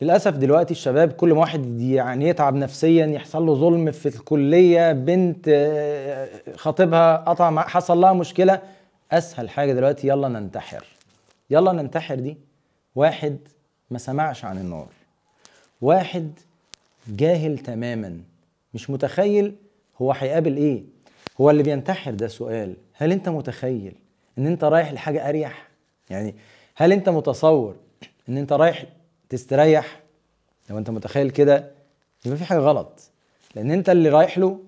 للاسف دلوقتي الشباب كل ما واحد يعني يتعب نفسيا يحصل له ظلم في الكليه بنت آه، خطيبها قطع حصل لها مشكله اسهل حاجه دلوقتي يلا ننتحر يلا ننتحر دي واحد ما سمعش عن النار واحد جاهل تماما مش متخيل هو هيقابل ايه هو اللي بينتحر ده سؤال هل انت متخيل ان انت رايح لحاجه اريح يعني هل انت متصور ان انت رايح تستريح لو انت متخيل كده يبقى في حاجه غلط لان انت اللي رايح له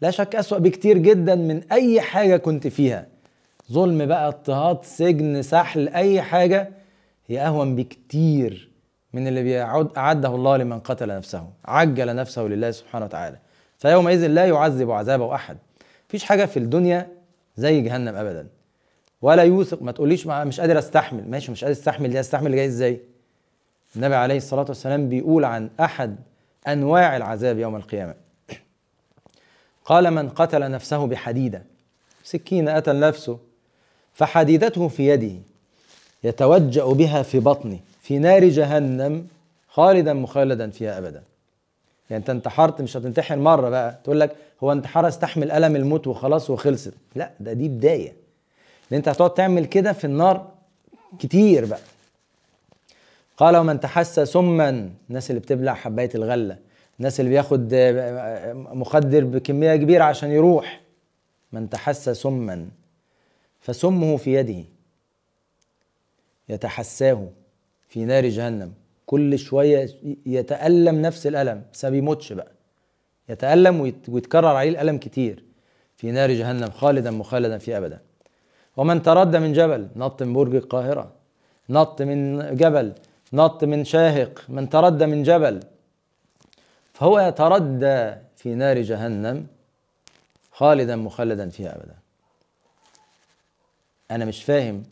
لا شك اسوا بكتير جدا من اي حاجه كنت فيها ظلم بقى اضطهاد سجن سحل اي حاجه هي اهون بكتير من اللي بيعد اعده الله لمن قتل نفسه عجل نفسه لله سبحانه وتعالى فيومئذ لا يعذب عذابه احد مفيش حاجه في الدنيا زي جهنم ابدا ولا يوثق ما تقوليش مش قادر استحمل ماشي مش قادر استحمل دي استحمل جاي ازاي النبي عليه الصلاة والسلام بيقول عن أحد أنواع العذاب يوم القيامة قال من قتل نفسه بحديدة سكينة قتل نفسه فحديدته في يده يتوجأ بها في بطنه في نار جهنم خالدا مخلدا فيها أبدا يعني أنت انتحرت مش هتنتحر مرة بقى تقول لك هو انتحار استحمل ألم الموت وخلاص وخلصت لا ده دي بداية ان انت هتقعد تعمل كده في النار كتير بقى قال ومن تحسى سما الناس اللي بتبلع حبايه الغله الناس اللي بياخد آه، آه، مخدر بكميه كبيره عشان يروح من تحسى سما فسمه في يده يتحساه في نار جهنم كل شويه يتالم نفس الالم بس ما بيموتش بقى يتالم ويتكرر عليه الالم كتير في نار جهنم خالدا مخلدا في ابدا ومن تردى من جبل نط من برج القاهره نط من جبل نط من شاهق من تردى من جبل فهو يتردى في نار جهنم خالدا مخلدا فيها ابدا انا مش فاهم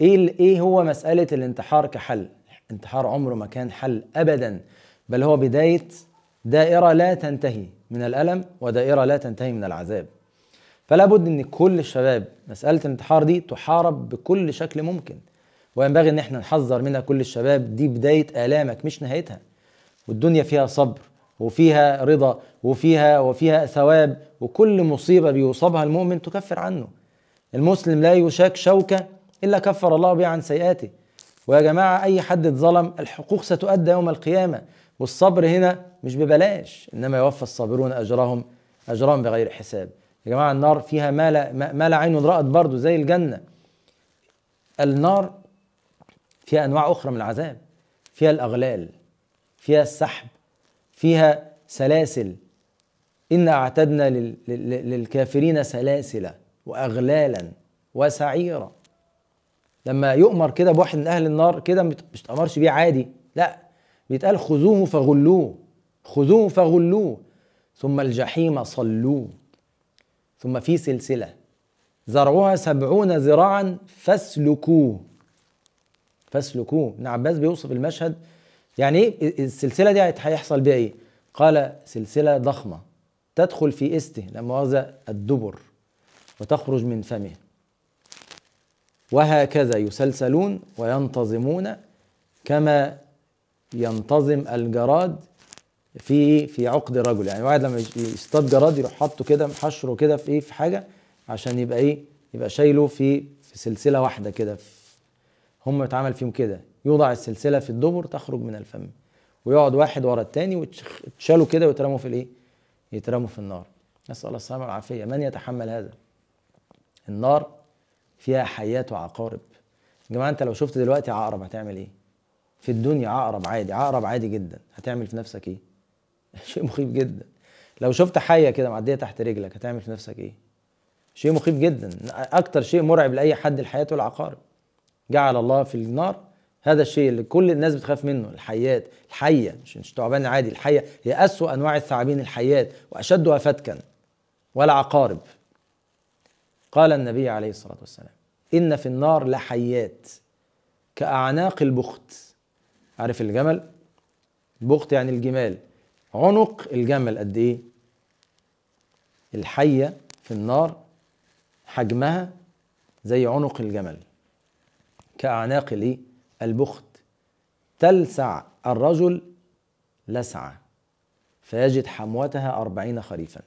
ايه ايه هو مساله الانتحار كحل انتحار عمره ما كان حل ابدا بل هو بدايه دائره لا تنتهي من الالم ودائره لا تنتهي من العذاب فلا بد ان كل الشباب مساله الانتحار دي تحارب بكل شكل ممكن وينبغي ان احنا نحذر منها كل الشباب دي بدايه الامك مش نهايتها والدنيا فيها صبر وفيها رضا وفيها وفيها ثواب وكل مصيبه بيصابها المؤمن تكفر عنه المسلم لا يشاك شوكه الا كفر الله بها عن سيئاته ويا جماعه اي حد اتظلم الحقوق ستؤدى يوم القيامه والصبر هنا مش ببلاش انما يوفى الصابرون اجرهم اجرهم بغير حساب يا جماعه النار فيها ما لا ما لا عين رأت برضه زي الجنه النار فيها انواع اخرى من العذاب فيها الاغلال فيها السحب فيها سلاسل انا اعتدنا للكافرين سلاسل واغلالا وسعيرا لما يؤمر كده بواحد من اهل النار كده مش تأمرش بيه عادي لا بيتقال خذوه فغلوه خذوه فغلوه ثم الجحيم صلوه ثم في سلسله زرعها سبعون ذراعا فاسلكوه فاسلكوه ابن عباس بيوصف المشهد يعني إيه،, ايه السلسله دي هيحصل بيها ايه قال سلسله ضخمه تدخل في استه لما مؤاخذه الدبر وتخرج من فمه وهكذا يسلسلون وينتظمون كما ينتظم الجراد في في عقد رجل يعني واحد لما يصطاد جراد يروح حاطه كده محشره كده في ايه في حاجه عشان يبقى ايه يبقى شايله في في سلسله واحده كده في هم اتعمل فيهم كده يوضع السلسله في الدبر تخرج من الفم ويقعد واحد ورا الثاني ويتشالوا كده ويترموا في الايه؟ يترموا في النار نسال الله السلامه والعافيه من يتحمل هذا؟ النار فيها حيات وعقارب يا جماعه انت لو شفت دلوقتي عقرب هتعمل ايه؟ في الدنيا عقرب عادي عقرب عادي جدا هتعمل في نفسك ايه؟ شيء مخيف جدا لو شفت حيه كده معديه تحت رجلك هتعمل في نفسك ايه؟ شيء مخيف جدا اكتر شيء مرعب لاي حد الحياه والعقارب جعل الله في النار هذا الشيء اللي كل الناس بتخاف منه الحيات الحية مش مش تعبان عادي الحية هي أسوأ أنواع الثعابين الحيات وأشدها فتكا والعقارب قال النبي عليه الصلاة والسلام إن في النار لحيات كأعناق البخت عارف الجمل البخت يعني الجمال عنق الجمل قد إيه الحية في النار حجمها زي عنق الجمل كأعناق البخت تلسع الرجل لسعة فيجد حموتها أربعين خريفا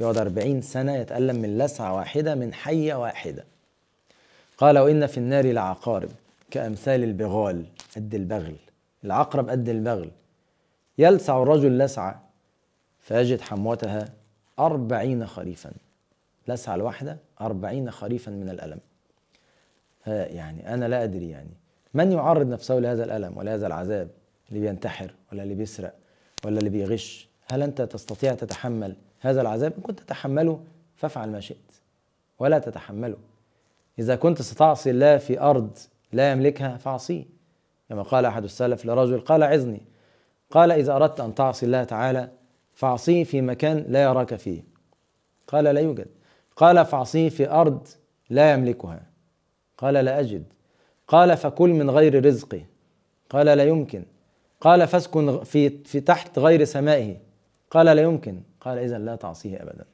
يقعد أربعين سنة يتألم من لسعة واحدة من حية واحدة قال وإن في النار لعقارب كأمثال البغال قد البغل العقرب قد البغل يلسع الرجل لسعة فيجد حموتها أربعين خريفا لسعة الواحدة أربعين خريفا من الألم يعني أنا لا أدري يعني من يعرض نفسه لهذا الألم ولهذا العذاب اللي بينتحر ولا اللي بيسرق ولا اللي بيغش هل أنت تستطيع تتحمل هذا العذاب إن كنت تتحمله فافعل ما شئت ولا تتحمله إذا كنت ستعصي الله في أرض لا يملكها فاعصيه كما قال أحد السلف لرجل قال عزني قال إذا أردت أن تعصي الله تعالى فاعصيه في مكان لا يراك فيه قال لا يوجد قال فاعصيه في أرض لا يملكها قال لا أجد قال فكل من غير رزقي قال لا يمكن قال فاسكن في, في تحت غير سمائه قال لا يمكن قال إذا لا تعصيه أبدا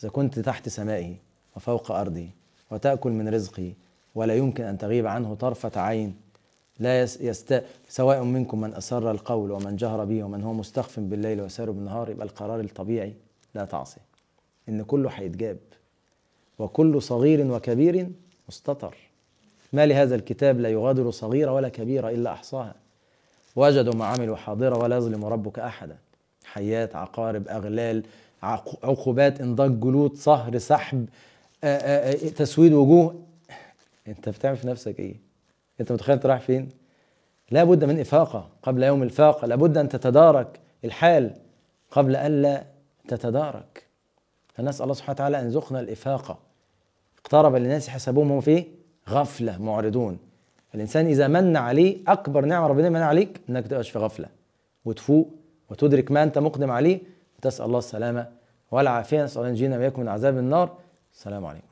إذا كنت تحت سمائه وفوق أرضه وتأكل من رزقه ولا يمكن أن تغيب عنه طرفة عين لا يست... سواء منكم من أسر القول ومن جهر به ومن هو مستخف بالليل وسار بالنهار يبقى القرار الطبيعي لا تعصي إن كله هيتجاب وكل صغير وكبير مستطر ما لهذا الكتاب لا يغادر صغيرة ولا كبيرة إلا أحصاها وجدوا ما عملوا حاضرة ولا يظلم ربك أحدا حيات عقارب أغلال عقوبات انضاج جلود صهر سحب إيه، تسويد وجوه انت بتعمل في نفسك ايه انت متخيل انت رايح فين لا بد من افاقه قبل يوم الفاقه لابد ان تتدارك الحال قبل الا تتدارك فنسال الله سبحانه وتعالى ان يرزقنا الافاقه اقترب للناس حسابهم هم في غفله معرضون الانسان اذا من عليه اكبر نعمه ربنا من عليك انك تبقاش في غفله وتفوق وتدرك ما انت مقدم عليه وتسال الله السلامه والعافيه نسال الله ان ينجينا من عذاب النار السلام عليكم